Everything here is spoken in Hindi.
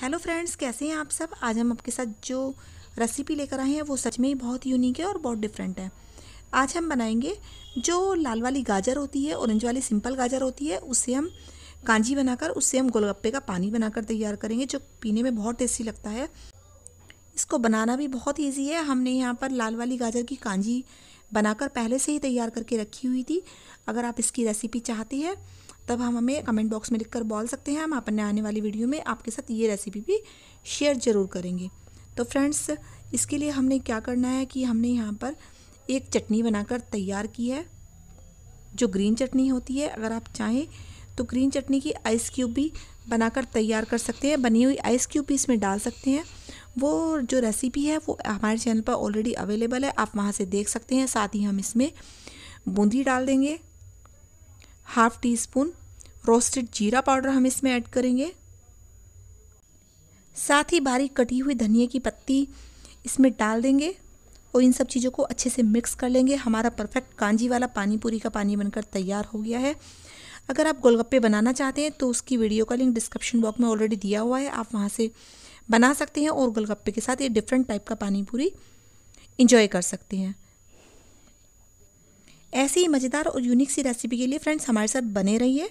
हेलो फ्रेंड्स कैसे हैं आप सब आज हम आपके साथ जो रेसिपी लेकर आए हैं वो सच में ही बहुत यूनिक है और बहुत डिफरेंट है आज हम बनाएंगे जो लाल वाली गाजर होती है ऑरेंज वाली सिंपल गाजर होती है उससे हम कांजी बनाकर उससे हम गोलगप्पे का पानी बनाकर तैयार करेंगे जो पीने में बहुत टेस्टी लगता है इसको बनाना भी बहुत ईजी है हमने यहाँ पर लाल वाली गाजर की कांजी बनाकर पहले से ही तैयार करके रखी हुई थी अगर आप इसकी रेसिपी चाहते हैं तब हम हमें कमेंट बॉक्स में लिख कर बोल सकते हैं हम अपने आने वाली वीडियो में आपके साथ ये रेसिपी भी शेयर ज़रूर करेंगे तो फ्रेंड्स इसके लिए हमने क्या करना है कि हमने यहाँ पर एक चटनी बनाकर तैयार की है जो ग्रीन चटनी होती है अगर आप चाहें तो ग्रीन चटनी की आइस क्यूब भी बनाकर तैयार कर सकते हैं बनी हुई आइस क्यूब भी इसमें डाल सकते हैं वो जो रेसिपी है वो हमारे चैनल पर ऑलरेडी अवेलेबल है आप वहाँ से देख सकते हैं साथ ही हम इसमें बूंदी डाल देंगे हाफ़ टी स्पून रोस्टेड जीरा पाउडर हम इसमें ऐड करेंगे साथ ही बारीक कटी हुई धनिए की पत्ती इसमें डाल देंगे और इन सब चीज़ों को अच्छे से मिक्स कर लेंगे हमारा परफेक्ट कांजी वाला पानी पूरी का पानी बनकर तैयार हो गया है अगर आप गोलगप्पे बनाना चाहते हैं तो उसकी वीडियो का लिंक डिस्क्रिप्शन बॉक्स में ऑलरेडी दिया हुआ है आप वहाँ से बना सकते हैं और गोलगप्पे के साथ ये डिफरेंट टाइप का पानी पूरी इंजॉय कर सकते हैं ऐसी ही मज़ेदार और यूनिक सी रेसिपी के लिए फ्रेंड्स हमारे साथ बने रहिए